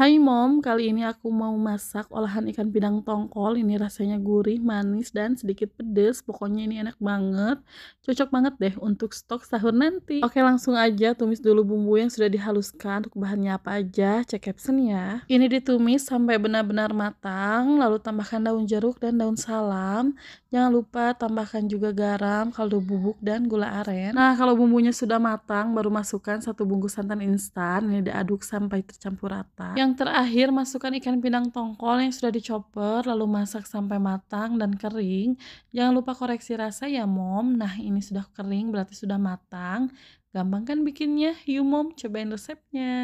Hai mom, kali ini aku mau masak olahan ikan pindang tongkol. Ini rasanya gurih, manis, dan sedikit pedes. Pokoknya ini enak banget. Cocok banget deh untuk stok sahur nanti. Oke langsung aja tumis dulu bumbu yang sudah dihaluskan. Untuk bahannya apa aja, cek caption ya. Ini ditumis sampai benar-benar matang. Lalu tambahkan daun jeruk dan daun salam. Jangan lupa tambahkan juga garam, kaldu bubuk, dan gula aren. Nah kalau bumbunya sudah matang, baru masukkan satu bungkus santan instan. Ini diaduk sampai tercampur rata. Yang yang terakhir, masukkan ikan pindang tongkol yang sudah dicoper, lalu masak sampai matang dan kering. Jangan lupa koreksi rasa ya, Mom. Nah, ini sudah kering, berarti sudah matang. Gampang kan bikinnya? Yuk, Mom, cobain resepnya.